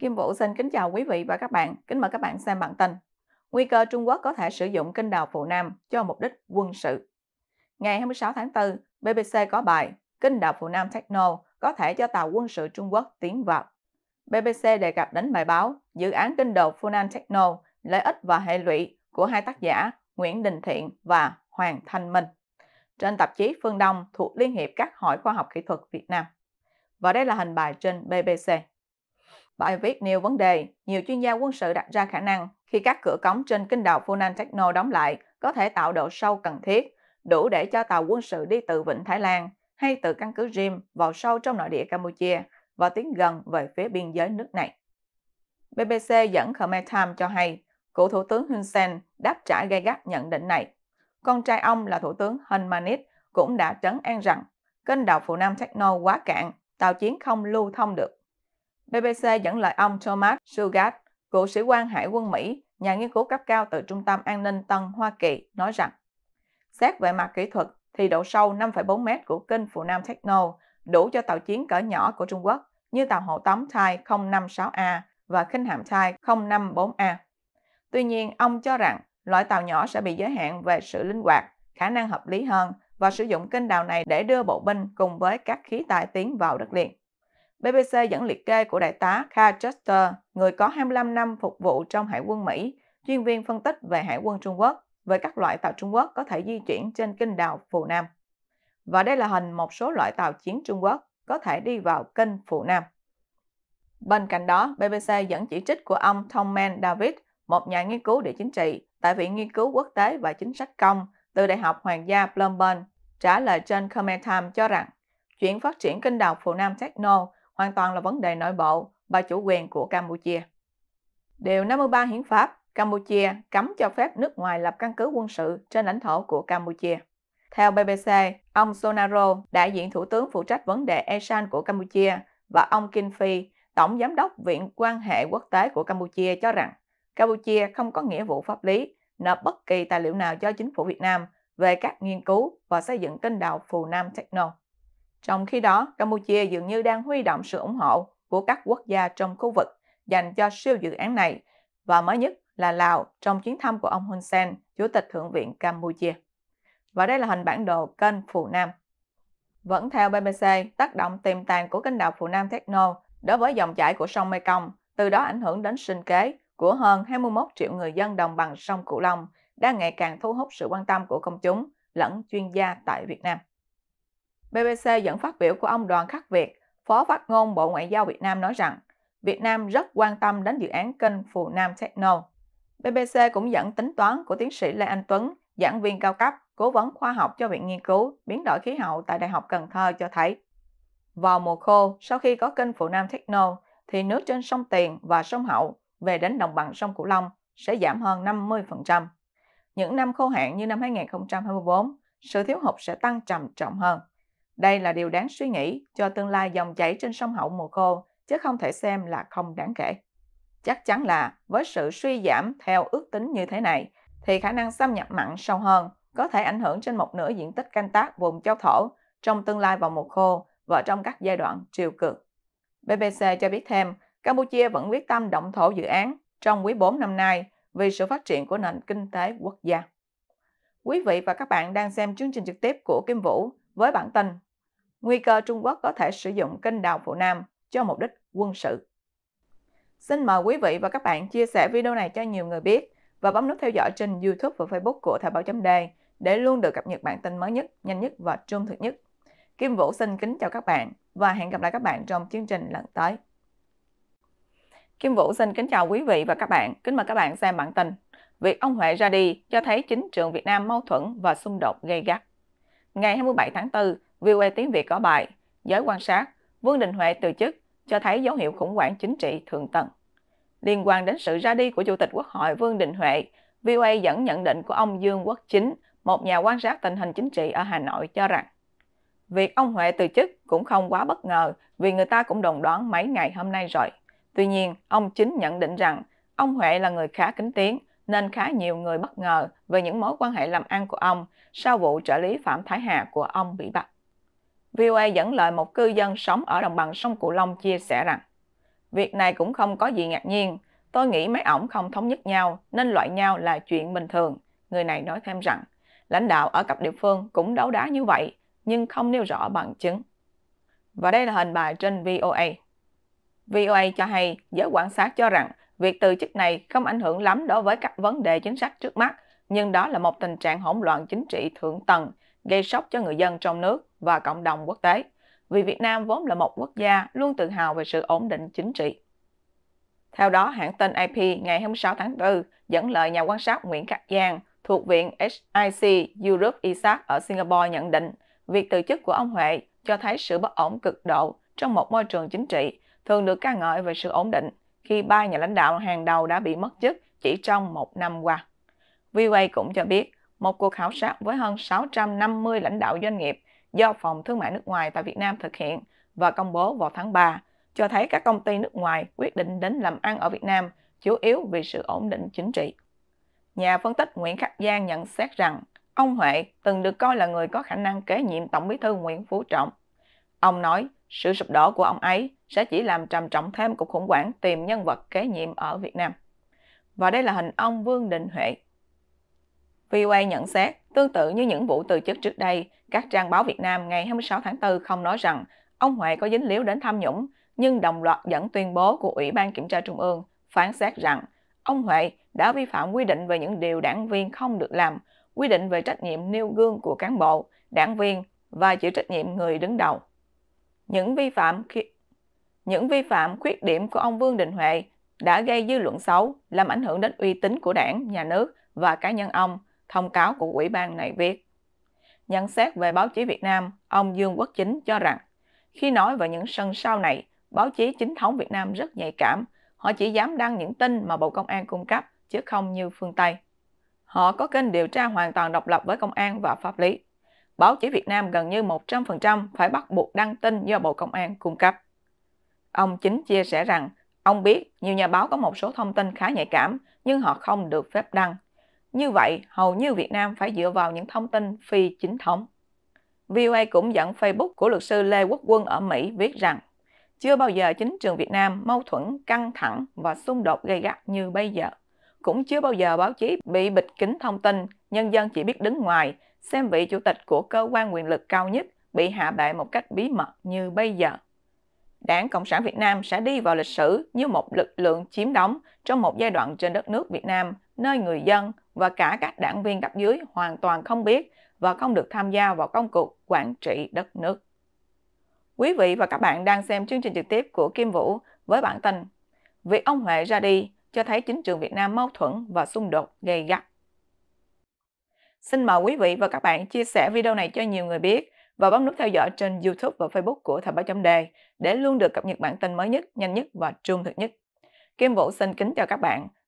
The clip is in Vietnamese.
Kim Vũ xin kính chào quý vị và các bạn. Kính mời các bạn xem bản tin. Nguy cơ Trung Quốc có thể sử dụng kênh đào Phụ Nam cho mục đích quân sự. Ngày 26 tháng 4, BBC có bài Kênh đào Phụ Nam Techno có thể cho tàu quân sự Trung Quốc tiến vào. BBC đề cập đến bài báo Dự án kênh đào Phụ Nam Techno, lợi ích và hệ lụy của hai tác giả Nguyễn Đình Thiện và Hoàng Thanh Minh trên tạp chí Phương Đông thuộc Liên hiệp các hội khoa học kỹ thuật Việt Nam. Và đây là hình bài trên BBC bài viết nêu vấn đề nhiều chuyên gia quân sự đặt ra khả năng khi các cửa cống trên kênh đào Funan Techno đóng lại có thể tạo độ sâu cần thiết, đủ để cho tàu quân sự đi từ Vịnh Thái Lan hay từ căn cứ Jim vào sâu trong nội địa Campuchia và tiến gần về phía biên giới nước này. BBC dẫn Khmer Time cho hay, cựu Thủ tướng Hun Sen đáp trả gay gắt nhận định này. Con trai ông là Thủ tướng Hun Manet cũng đã trấn an rằng kênh đào Phụ Nam Techno quá cạn, tàu chiến không lưu thông được. BBC dẫn lời ông Thomas Sugat, cựu sĩ quan hải quân Mỹ, nhà nghiên cứu cấp cao từ Trung tâm An ninh Tân Hoa Kỳ, nói rằng Xét về mặt kỹ thuật thì độ sâu 5,4m của kênh phụ Nam Techno đủ cho tàu chiến cỡ nhỏ của Trung Quốc như tàu hộ tống Thai 056A và khinh hạm Thai 054A. Tuy nhiên, ông cho rằng loại tàu nhỏ sẽ bị giới hạn về sự linh hoạt, khả năng hợp lý hơn và sử dụng kênh đào này để đưa bộ binh cùng với các khí tài tiến vào đất liền. BBC dẫn liệt kê của đại tá Carl Chester, người có 25 năm phục vụ trong Hải quân Mỹ, chuyên viên phân tích về Hải quân Trung Quốc, về các loại tàu Trung Quốc có thể di chuyển trên kênh đào Phù Nam. Và đây là hình một số loại tàu chiến Trung Quốc có thể đi vào kênh Phù Nam. Bên cạnh đó, BBC dẫn chỉ trích của ông Tomman David, một nhà nghiên cứu địa chính trị tại Viện Nghiên cứu Quốc tế và Chính sách Công từ Đại học Hoàng gia Bloomberg, trả lời trên Khmer Time cho rằng chuyện phát triển kênh đào Phù Nam Techno hoàn toàn là vấn đề nội bộ và chủ quyền của Campuchia. Điều 53 Hiến pháp Campuchia cấm cho phép nước ngoài lập căn cứ quân sự trên lãnh thổ của Campuchia. Theo BBC, ông Sonaro, đại diện Thủ tướng phụ trách vấn đề ASEAN của Campuchia, và ông Kinh Phi, Tổng Giám đốc Viện quan hệ quốc tế của Campuchia cho rằng Campuchia không có nghĩa vụ pháp lý nộp bất kỳ tài liệu nào cho chính phủ Việt Nam về các nghiên cứu và xây dựng kênh đào Phù Nam Techno. Trong khi đó, Campuchia dường như đang huy động sự ủng hộ của các quốc gia trong khu vực dành cho siêu dự án này, và mới nhất là Lào trong chuyến thăm của ông Hun Sen, Chủ tịch Thượng viện Campuchia. Và đây là hình bản đồ kênh Phù Nam. Vẫn theo BBC, tác động tiềm tàng của kênh đào Phù Nam Techno đối với dòng chảy của sông Mekong, từ đó ảnh hưởng đến sinh kế của hơn 21 triệu người dân đồng bằng sông Cửu Long đang ngày càng thu hút sự quan tâm của công chúng lẫn chuyên gia tại Việt Nam. BBC dẫn phát biểu của ông Đoàn Khắc Việt, Phó phát ngôn Bộ Ngoại giao Việt Nam nói rằng Việt Nam rất quan tâm đến dự án kênh Phù Nam Techno. BBC cũng dẫn tính toán của tiến sĩ Lê Anh Tuấn, giảng viên cao cấp, cố vấn khoa học cho Viện Nghiên cứu Biến đổi khí hậu tại Đại học Cần Thơ cho thấy. Vào mùa khô, sau khi có kênh Phụ Nam Techno, thì nước trên sông Tiền và sông Hậu về đến đồng bằng sông Cửu Long sẽ giảm hơn 50%. Những năm khô hạn như năm 2024, sự thiếu hụt sẽ tăng trầm trọng hơn. Đây là điều đáng suy nghĩ cho tương lai dòng chảy trên sông Hậu mùa khô, chứ không thể xem là không đáng kể. Chắc chắn là với sự suy giảm theo ước tính như thế này, thì khả năng xâm nhập mặn sâu hơn có thể ảnh hưởng trên một nửa diện tích canh tác vùng châu thổ trong tương lai vào mùa khô và trong các giai đoạn triều cực BBC cho biết thêm, Campuchia vẫn quyết tâm động thổ dự án trong quý 4 năm nay vì sự phát triển của nền kinh tế quốc gia. Quý vị và các bạn đang xem chương trình trực tiếp của Kim Vũ với bản tin nguy cơ Trung Quốc có thể sử dụng kênh đào phụ Nam cho mục đích quân sự. Xin mời quý vị và các bạn chia sẻ video này cho nhiều người biết và bấm nút theo dõi trên YouTube và Facebook của Thời báo chấm đề để luôn được cập nhật bản tin mới nhất, nhanh nhất và trung thực nhất. Kim Vũ xin kính chào các bạn và hẹn gặp lại các bạn trong chương trình lần tới. Kim Vũ xin kính chào quý vị và các bạn. Kính mời các bạn xem bản tin. Việc ông Huệ ra đi cho thấy chính trường Việt Nam mâu thuẫn và xung đột gây gắt. Ngày 27 tháng 4, VOA e tiếng Việt có bài Giới quan sát, Vương Đình Huệ từ chức cho thấy dấu hiệu khủng hoảng chính trị thượng tầng. Liên quan đến sự ra đi của Chủ tịch Quốc hội Vương Đình Huệ, VOA dẫn e nhận định của ông Dương Quốc Chính, một nhà quan sát tình hình chính trị ở Hà Nội cho rằng Việc ông Huệ từ chức cũng không quá bất ngờ vì người ta cũng đồng đoán mấy ngày hôm nay rồi. Tuy nhiên, ông Chính nhận định rằng ông Huệ là người khá kính tiếng nên khá nhiều người bất ngờ về những mối quan hệ làm ăn của ông sau vụ trợ lý Phạm Thái Hà của ông bị bắt. VOA dẫn lời một cư dân sống ở đồng bằng sông Cửu Long chia sẻ rằng Việc này cũng không có gì ngạc nhiên, tôi nghĩ mấy ổng không thống nhất nhau nên loại nhau là chuyện bình thường. Người này nói thêm rằng, lãnh đạo ở cấp địa phương cũng đấu đá như vậy nhưng không nêu rõ bằng chứng. Và đây là hình bài trên VOA. VOA cho hay giới quan sát cho rằng việc từ chức này không ảnh hưởng lắm đối với các vấn đề chính sách trước mắt, nhưng đó là một tình trạng hỗn loạn chính trị thượng tầng gây sốc cho người dân trong nước và cộng đồng quốc tế, vì Việt Nam vốn là một quốc gia luôn tự hào về sự ổn định chính trị. Theo đó, hãng tin AP ngày 26 tháng 4 dẫn lời nhà quan sát Nguyễn Cát Giang thuộc Viện HIC Europe Isaac ở Singapore nhận định việc từ chức của ông Huệ cho thấy sự bất ổn cực độ trong một môi trường chính trị thường được ca ngợi về sự ổn định khi ba nhà lãnh đạo hàng đầu đã bị mất chức chỉ trong một năm qua. VOA cũng cho biết một cuộc khảo sát với hơn 650 lãnh đạo doanh nghiệp do Phòng Thương mại nước ngoài tại Việt Nam thực hiện và công bố vào tháng 3, cho thấy các công ty nước ngoài quyết định đến làm ăn ở Việt Nam chủ yếu vì sự ổn định chính trị. Nhà phân tích Nguyễn Khắc Giang nhận xét rằng ông Huệ từng được coi là người có khả năng kế nhiệm Tổng bí thư Nguyễn Phú Trọng. Ông nói sự sụp đổ của ông ấy sẽ chỉ làm trầm trọng thêm cuộc khủng hoảng tìm nhân vật kế nhiệm ở Việt Nam. Và đây là hình ông Vương Đình Huệ VOA nhận xét, tương tự như những vụ từ chức trước đây, các trang báo Việt Nam ngày 26 tháng 4 không nói rằng ông Huệ có dính líu đến tham nhũng, nhưng đồng loạt dẫn tuyên bố của Ủy ban Kiểm tra Trung ương phán xét rằng ông Huệ đã vi phạm quy định về những điều đảng viên không được làm, quy định về trách nhiệm nêu gương của cán bộ, đảng viên và chịu trách nhiệm người đứng đầu. Những vi phạm khi... những vi phạm khuyết điểm của ông Vương Đình Huệ đã gây dư luận xấu, làm ảnh hưởng đến uy tín của đảng, nhà nước và cá nhân ông, thông cáo của ủy ban này viết. Nhận xét về báo chí Việt Nam, ông Dương Quốc Chính cho rằng, khi nói về những sân sau này, báo chí chính thống Việt Nam rất nhạy cảm, họ chỉ dám đăng những tin mà Bộ Công an cung cấp, chứ không như phương Tây. Họ có kênh điều tra hoàn toàn độc lập với công an và pháp lý. Báo chí Việt Nam gần như 100% phải bắt buộc đăng tin do Bộ Công an cung cấp. Ông Chính chia sẻ rằng, ông biết nhiều nhà báo có một số thông tin khá nhạy cảm, nhưng họ không được phép đăng. Như vậy, hầu như Việt Nam phải dựa vào những thông tin phi chính thống. VOA cũng dẫn Facebook của luật sư Lê Quốc Quân ở Mỹ viết rằng chưa bao giờ chính trường Việt Nam mâu thuẫn, căng thẳng và xung đột gay gắt như bây giờ. Cũng chưa bao giờ báo chí bị bịt kín thông tin, nhân dân chỉ biết đứng ngoài, xem vị chủ tịch của cơ quan quyền lực cao nhất bị hạ bệ một cách bí mật như bây giờ. Đảng Cộng sản Việt Nam sẽ đi vào lịch sử như một lực lượng chiếm đóng trong một giai đoạn trên đất nước Việt Nam nơi người dân và cả các đảng viên cấp dưới hoàn toàn không biết và không được tham gia vào công cuộc quản trị đất nước. Quý vị và các bạn đang xem chương trình trực tiếp của Kim Vũ với bản tin Việc ông Huệ ra đi cho thấy chính trường Việt Nam mâu thuẫn và xung đột gây gắt. Xin mời quý vị và các bạn chia sẻ video này cho nhiều người biết và bấm nút theo dõi trên YouTube và Facebook của Thời báo chấm đề để luôn được cập nhật bản tin mới nhất, nhanh nhất và trung thực nhất. Kim Vũ xin kính chào các bạn